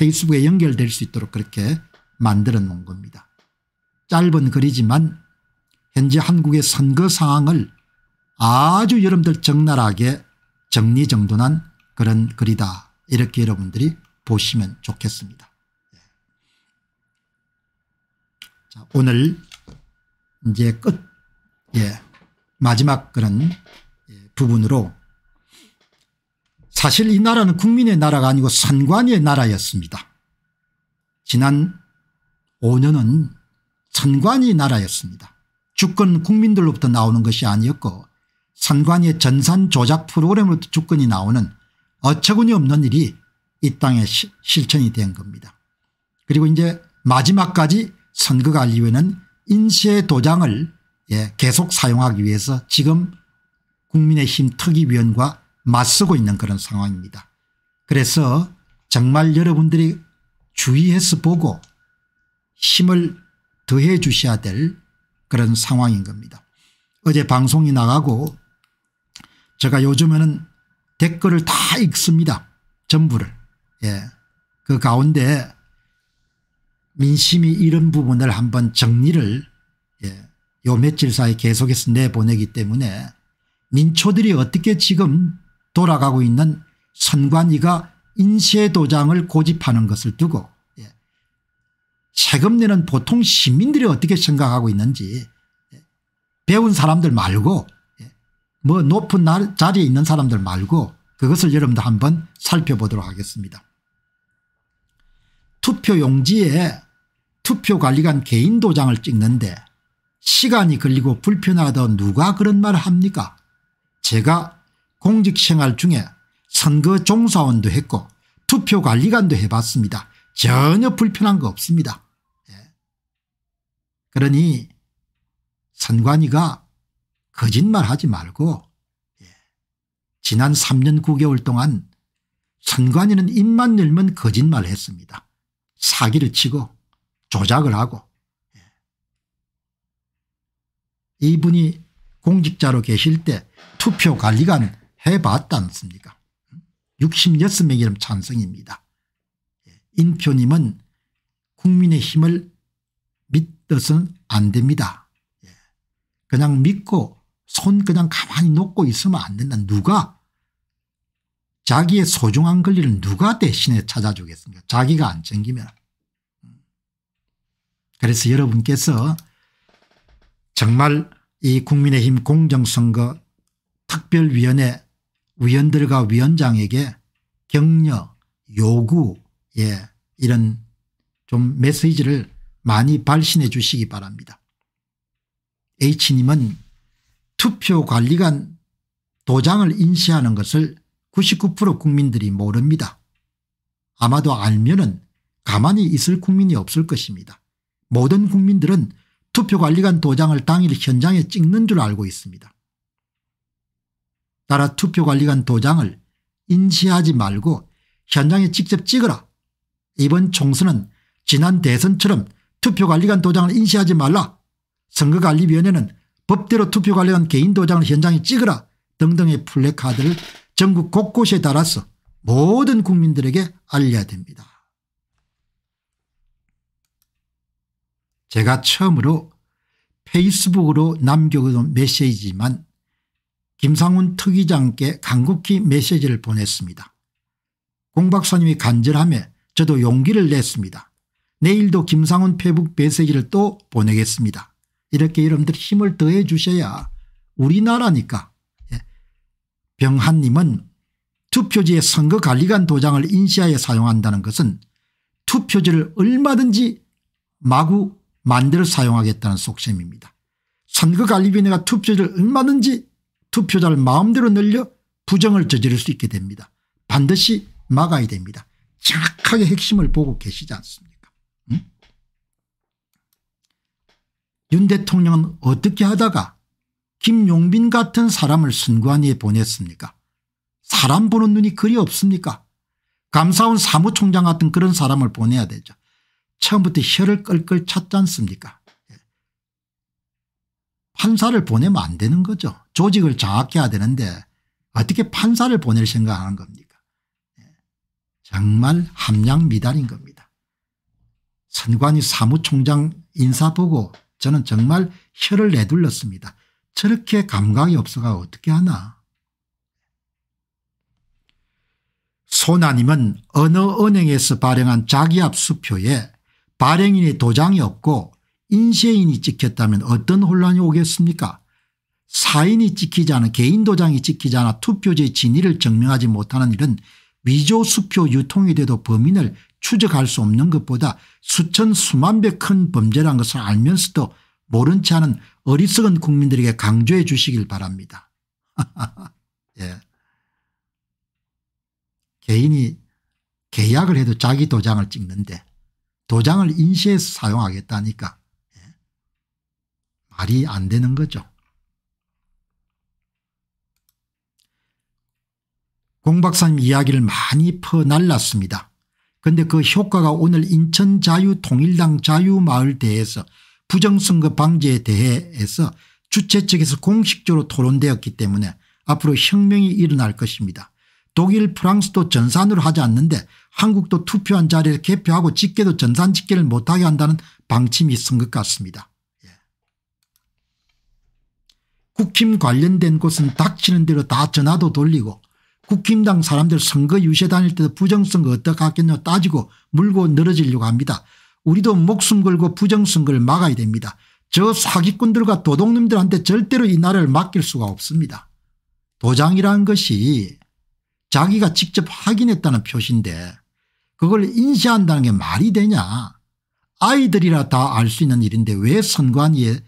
페이스북에 연결될 수 있도록 그렇게 만들어 놓은 겁니다. 짧은 글이지만 현재 한국의 선거 상황을 아주 여러분들 적나라하게 정리정돈한 그런 글이다 이렇게 여러분들이 보시면 좋겠습니다. 자, 오늘 이제 끝 예, 마지막 그런 예, 부분으로 사실 이 나라는 국민의 나라가 아니고 선관위의 나라였습니다. 지난 5년은 선관위 나라였습니다. 주권 국민들로부터 나오는 것이 아니었고 선관위의 전산 조작 프로그램으로부터 주권이 나오는 어처구니 없는 일이 이 땅에 시, 실천이 된 겁니다. 그리고 이제 마지막까지 선거관리위는 인쇄 도장을 예, 계속 사용하기 위해서 지금 국민의힘 특위위원과 맞서고 있는 그런 상황입니다. 그래서 정말 여러분들이 주의해서 보고 힘을 더해 주셔야 될 그런 상황인 겁니다. 어제 방송이 나가고 제가 요즘에는 댓글을 다 읽습니다. 전부를. 예. 그 가운데 민심이 이런 부분을 한번 정리를 예. 요 며칠 사이 계속해서 내보내기 때문에 민초들이 어떻게 지금 돌아가고 있는 선관위가 인쇄 도장을 고집하는 것을 두고 예. 세금 내는 보통 시민들이 어떻게 생각하고 있는지 예. 배운 사람들 말고 예. 뭐 높은 자리에 있는 사람들 말고 그것을 여러분도 한번 살펴보도록 하겠습니다. 투표 용지에 투표관리관 개인 도장을 찍는데 시간이 걸리고 불편하다 누가 그런 말을 합니까 제가 공직생활 중에 선거 종사원도 했고 투표관리관도 해봤습니다. 전혀 불편한 거 없습니다. 예. 그러니 선관위가 거짓말하지 말고 예. 지난 3년 9개월 동안 선관위는 입만 열면 거짓말을 했습니다. 사기를 치고 조작을 하고 예. 이분이 공직자로 계실 때 투표관리관 해봤지 않습니까 66명 이름 찬성입니다. 예, 인표님은 국민의 힘을 믿어선 안 됩니다. 예, 그냥 믿고 손 그냥 가만히 놓고 있으면 안 된다. 누가 자기의 소중한 권리를 누가 대신에 찾아주겠습니까 자기가 안 챙기면. 그래서 여러분께서 정말 이 국민의힘 공정선거 특별위원회 위원들과 위원장에게 격려 요구 에 이런 좀 메시지를 많이 발신해 주시기 바랍니다. H님은 투표관리관 도장을 인쇄하는 것을 99% 국민들이 모릅니다. 아마도 알면 은 가만히 있을 국민이 없을 것입니다. 모든 국민들은 투표관리관 도장을 당일 현장에 찍는 줄 알고 있습니다. 따라 투표관리관 도장을 인시하지 말고 현장에 직접 찍어라. 이번 총선은 지난 대선처럼 투표관리관 도장을 인시하지 말라. 선거관리위원회는 법대로 투표관리관 개인 도장을 현장에 찍어라 등등의 플래카드를 전국 곳곳에 달아서 모든 국민들에게 알려야 됩니다. 제가 처음으로 페이스북으로 남겨놓은 메시지만 김상훈 특위장께 간곡히 메시지를 보냈습니다. 공 박사님이 간절함에 저도 용기를 냈습니다. 내일도 김상훈 페북 메시지를 또 보내겠습니다. 이렇게 여러분들 힘을 더해 주셔야 우리나라니까 예. 병한님은 투표지에 선거관리관 도장을 인시하여 사용한다는 것은 투표지를 얼마든지 마구 만들어 사용하겠다는 속셈입니다. 선거관리위원회가 투표지를 얼마든지 투표자를 마음대로 늘려 부정을 저지를 수 있게 됩니다. 반드시 막아야 됩니다. 정확하게 핵심을 보고 계시지 않습니까 응? 윤 대통령은 어떻게 하다가 김용빈 같은 사람을 선관위에 보냈습니까 사람 보는 눈이 그리 없습니까 감사원 사무총장 같은 그런 사람을 보내야 되죠. 처음부터 혀를 끌끌 찼지 않습니까 예. 판사를 보내면 안 되는 거죠. 조직을 장악해야 되는데 어떻게 판사를 보낼 생각하는 겁니까 예. 정말 함량 미달인 겁니다. 선관위 사무총장 인사 보고 저는 정말 혀를 내둘렀습니다. 저렇게 감각이 없어가 어떻게 하나. 소나님은 어느 은행에서 발행한 자기압 수표에 발행인의 도장이 없고 인쇄인이 찍혔다면 어떤 혼란이 오겠습니까 사인이 찍히지 않은 개인 도장이 찍히지 않아 투표지의 진위를 증명하지 못하는 일은 위조 수표 유통이 돼도 범인을 추적할 수 없는 것보다 수천 수만 배 큰범죄라는 것을 알면서도 모른 체 하는 어리석은 국민들에게 강조해 주시길 바랍니다. 예. 개인이 계약을 해도 자기 도장을 찍는데 도장을 인쇄해서 사용하겠다니까 예. 말이 안 되는 거죠. 강 박사님 이야기를 많이 퍼날랐습니다. 그런데 그 효과가 오늘 인천 자유통일당 자유마을대회에서 부정선거 방지에 대해서 주최 측에서 공식적으로 토론되었기 때문에 앞으로 혁명이 일어날 것입니다. 독일 프랑스도 전산으로 하지 않는데 한국도 투표한 자리를 개표하고 집계도 전산 집계를 못하게 한다는 방침이 있은 것 같습니다. 예. 국힘 관련된 곳은 닥치는 대로 다 전화도 돌리고 국힘당 사람들 선거 유세 다닐 때도 부정선거 어떻게 하겠냐 따지고 물고 늘어지려고 합니다. 우리도 목숨 걸고 부정선거를 막아야 됩니다. 저 사기꾼들과 도둑놈들한테 절대로 이 나라를 맡길 수가 없습니다. 도장이라는 것이 자기가 직접 확인했다는 표시인데 그걸 인쇄한다는 게 말이 되냐 아이들이라 다 알 수 있는 일인데 왜 선관위에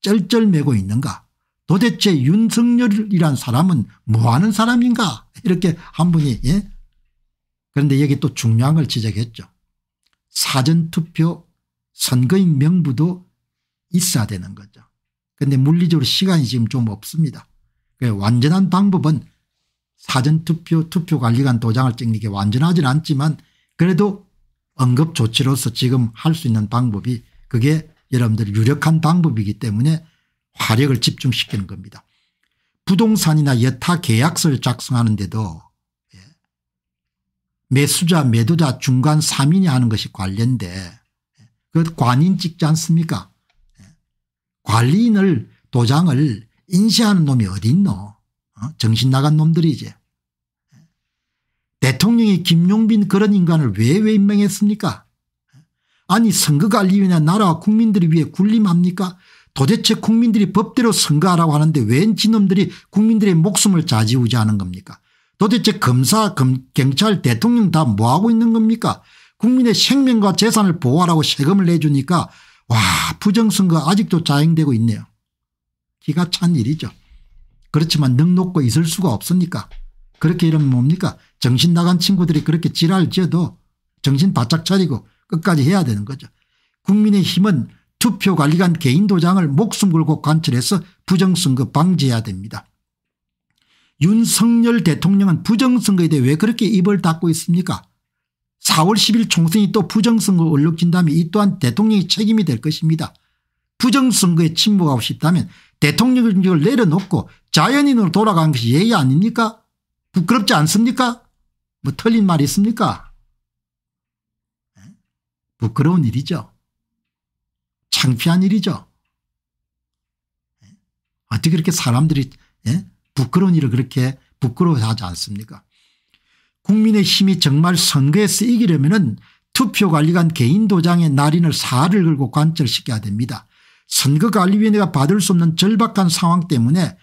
쩔쩔매고 있는가 도대체 윤석열이란 사람은 뭐하는 사람인가 이렇게 한 분이 예? 그런데 여기 또 중요한 걸 지적했죠. 사전투표 선거인 명부도 있어야 되는 거죠. 그런데 물리적으로 시간이 지금 좀 없습니다. 그 완전한 방법은 사전투표 투표관리관 도장을 찍는 게 완전하진 않지만 그래도 응급조치로서 지금 할 수 있는 방법이 그게 여러분들 유력한 방법이기 때문에 화력을 집중시키는 겁니다. 부동산이나 여타 계약서를 작성하는 데도 예, 매수자 매도자 중간 3인이 하는 것이 관련데 예, 그 관인 찍지 않습니까 예, 관리인을 도장을 인쇄하는 놈이 어디 있노 어? 정신 나간 놈들이지 대통령이 김용빈 그런 인간을 왜, 왜 임명했습니까 아니 선거관리위나 나라와 국민들을 위해 군림합니까 도대체 국민들이 법대로 선거하라고 하는데 웬 지놈들이 국민들의 목숨을 좌지우지하는 겁니까 도대체 검사 검, 경찰 대통령 다 뭐하고 있는 겁니까 국민의 생명과 재산을 보호하라고 세금을 내주니까 와 부정선거 아직도 자행되고 있네요. 기가 찬 일이죠. 그렇지만 능 놓고 있을 수가 없으니까 그렇게 이러면 뭡니까 정신 나간 친구들이 그렇게 지랄 지어도 정신 바짝 차리고 끝까지 해야 되는 거죠. 국민의 힘은 투표관리관 개인 도장을 목숨 걸고 관철해서 부정선거 방지해야 됩니다. 윤석열 대통령은 부정선거에 대해 왜 그렇게 입을 닫고 있습니까 4월 10일 총선이 또 부정선거 얼룩진다면 이 또한 대통령의 책임이 될 것입니다. 부정선거에 침묵하고 싶다면 대통령직을 내려놓고 자연인으로 돌아간 것이 예의 아닙니까? 부끄럽지 않습니까? 뭐 틀린 말이 있습니까? 예? 부끄러운 일이죠. 창피한 일이죠. 어떻게 그렇게 사람들이 예? 부끄러운 일을 그렇게 부끄러워하지 않습니까 국민의 힘이 정말 선거에서 이기려면 투표관리관 개인도장의 날인을 사흘 걸고 관철시켜야 됩니다. 선거관리위원회가 받을 수 없는 절박한 상황 때문에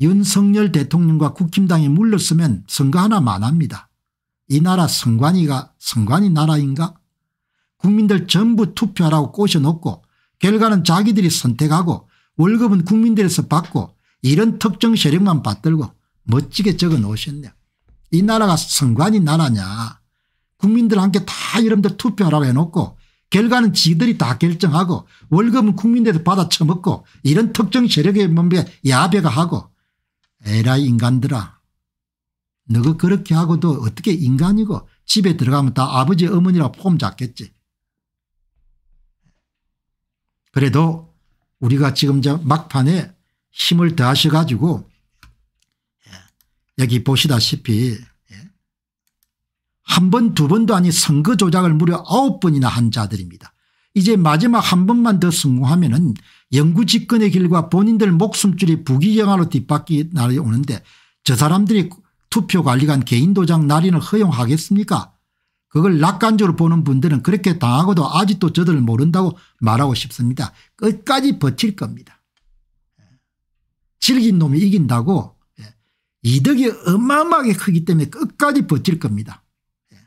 윤석열 대통령과 국힘당이 물렀으면 선거 하나 만합니다. 이 나라 선관위가 선관위 나라인가? 국민들 전부 투표하라고 꼬셔놓고 결과는 자기들이 선택하고 월급은 국민들에서 받고 이런 특정 세력만 받들고 멋지게 적어 놓으셨네요. 이 나라가 선관위 나라냐 국민들 함께 다 여러분들 투표하라고 해놓고 결과는 지들이 다 결정하고 월급은 국민들에서 받아 처먹고 이런 특정 세력의 몸에 야배가 하고 에라이 인간들아 너가 그렇게 하고도 어떻게 인간이고 집에 들어가면 다 아버지 어머니라고 폼 잡겠지 그래도 우리가 지금 저 막판에 힘을 더하셔 가지고 예, 여기 보시다시피 예, 한 번, 두 번도 아닌 선거 조작을 무려 아홉 번이나 한 자들입니다. 이제 마지막 한 번만 더 성공하면 은 영구 집권의 길과 본인들 목숨줄이 부귀영화로 뒷바퀴 날이 오는데 저 사람들이 투표 관리관 개인 도장 날인을 허용하겠습니까? 그걸 낙관적으로 보는 분들은 그렇게 당하고도 아직도 저들을 모른다고 말하고 싶습니다. 끝까지 버틸 겁니다. 예. 질긴 놈이 이긴다고 예. 이득이 어마어마하게 크기 때문에 끝까지 버틸 겁니다. 예.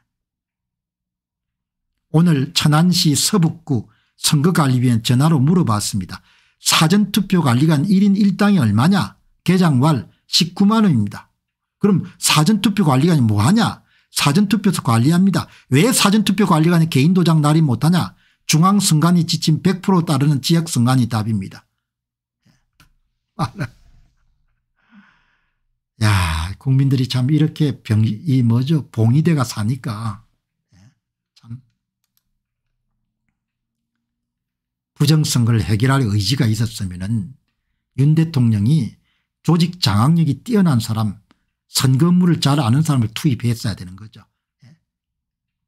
오늘 천안시 서북구 선거관리위원 전화로 물어봤습니다. 사전투표관리관 1인 1당이 얼마냐 개장왈 19만 원입니다. 그럼 사전투표관리관이 뭐하냐 사전투표소 관리합니다. 왜 사전투표 관리관이 개인도장 날이 못하냐 중앙선관위 지침 100% 따르는 지역선관위 답입니다. 야 국민들이 참 이렇게 병, 이 뭐죠 봉이대가 사니까 참 부정선거를 해결할 의지가 있었으면 은윤 대통령이 조직 장악력이 뛰어난 사람 선거물을 잘 아는 사람을 투입했어야 되는 거죠. 예.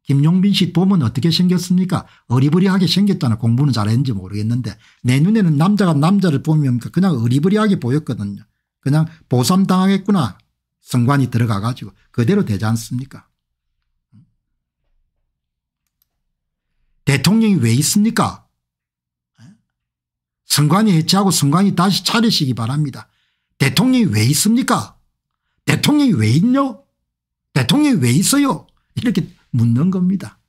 김용빈 씨 보면 어떻게 생겼습니까? 어리버리하게 생겼다는 공부는 잘했는지 모르겠는데 내 눈에는 남자가 남자를 보면 그냥 어리버리하게 보였거든요. 그냥 보쌈당하겠구나. 성관이 들어가 가지고 그대로 되지 않습니까? 대통령이 왜 있습니까? 예? 성관이 해체하고 성관이 다시 차리시기 바랍니다. 대통령이 왜 있습니까? 대통령이 왜 있냐? 대통령이 왜 있어요? 이렇게 묻는 겁니다.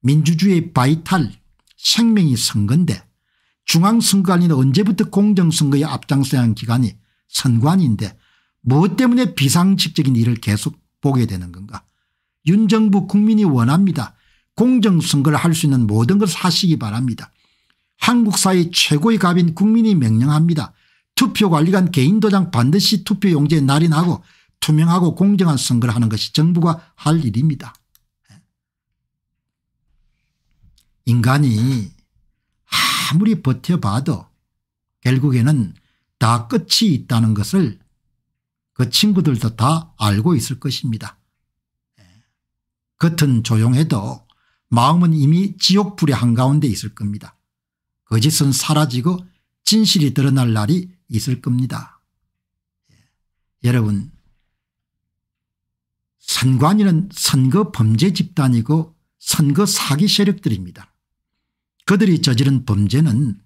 민주주의의 바이탈 생명이 선거인데 중앙선관위는 언제부터 공정선거에 앞장서야 한 기관이 선관위인데 무엇 뭐 때문에 비상식적인 일을 계속 보게 되는 건가 윤 정부 국민이 원합니다. 공정선거를 할 수 있는 모든 것을 하시기 바랍니다. 한국 사회 최고의 갑인 국민이 명령합니다. 투표관리관 개인도장 반드시 투표용지에 날인하고 투명하고 공정한 선거를 하는 것이 정부가 할 일입니다. 인간이 아무리 버텨봐도 결국에는 다 끝이 있다는 것을 그 친구들도 다 알고 있을 것입니다. 겉은 조용해도 마음은 이미 지옥불의 한가운데 있을 겁니다. 거짓은 사라지고 진실이 드러날 날이 있을 겁니다. 예. 여러분 선관위는 선거 범죄 집단이고 선거 사기 세력들입니다. 그들이 저지른 범죄는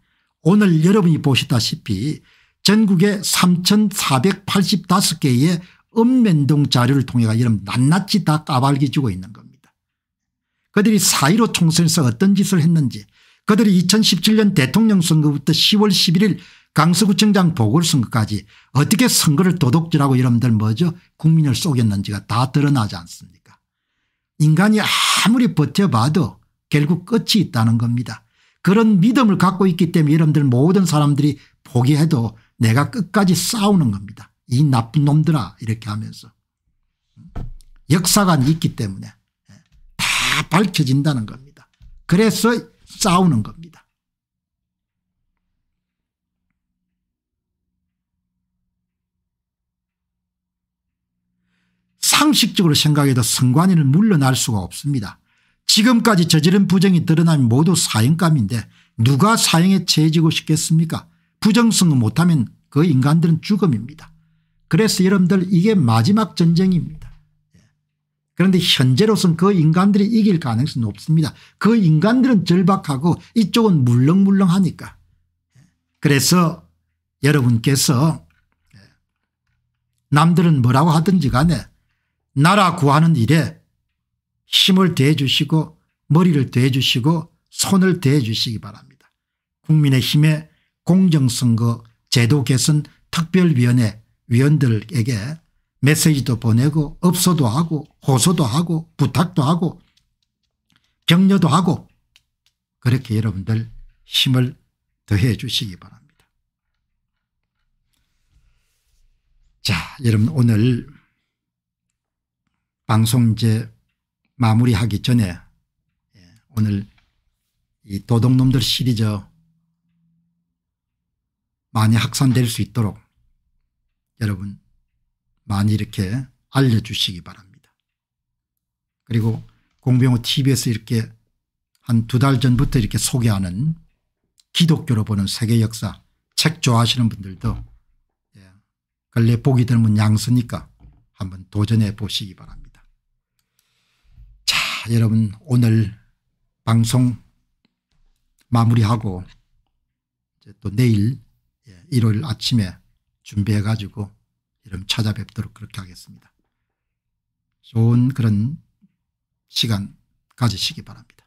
오늘 여러분이 보시다시피 전국의 3485개의 읍면동 자료를 통해가 여러분 낱낱이 다까발기주고 있는 겁니다. 그들이 4.15 총선에서 어떤 짓을 했는지 그들이 2017년 대통령 선거부터 10월 11일 강서구청장 보궐선거까지 어떻게 선거를 도둑질하고 여러분들 뭐죠 국민을 속였는지가 다 드러나지 않습니까 인간이 아무리 버텨봐도 결국 끝이 있다는 겁니다. 그런 믿음을 갖고 있기 때문에 여러분들 모든 사람들이 포기해도 내가 끝까지 싸우는 겁니다. 이 나쁜 놈들아 이렇게 하면서 역사관이 있기 때문에 예. 다 밝혀진다는 겁니다. 그래서 싸우는 겁니다. 상식적으로 생각해도 선관위는 물러날 수가 없습니다. 지금까지 저지른 부정이 드러나면 모두 사형감인데 누가 사형에 처해지고 싶겠습니까 부정성을 못하면 그 인간들은 죽음입니다. 그래서 여러분들 이게 마지막 전쟁입니다. 그런데 현재로서는그 인간들이 이길 가능성이 높습니다. 그 인간들은 절박하고 이쪽은 물렁물렁하니까. 그래서 여러분께서 남들은 뭐라고 하든지 간에 나라 구하는 일에 힘을 대 주시고 머리를 대 주시고 손을 대 주시기 바랍니다. 국민의힘의 공정선거 제도 개선 특별위원회 위원들에게 메시지도 보내고 업소도 하고 호소도 하고 부탁도 하고 격려도 하고 그렇게 여러분들 힘을 더해 주시기 바랍니다. 자 여러분 오늘 방송 이제 마무리하기 전에 예, 오늘 이 도둑놈들 시리즈 많이 확산될 수 있도록 여러분 많이 이렇게 알려주시기 바랍니다. 그리고 공병호 tv에서 이렇게 한 두 달 전부터 이렇게 소개하는 기독교로 보는 세계 역사 책 좋아하시는 분들도 근래 예, 보기 드문 양서니까 한번 도전해 보시기 바랍니다. 자 여러분 오늘 방송 마무리하고 이제 또 내일 예, 일요일 아침에 준비해 가지고 좀 찾아뵙도록 그렇게 하겠습니다. 좋은 그런 시간 가지시기 바랍니다.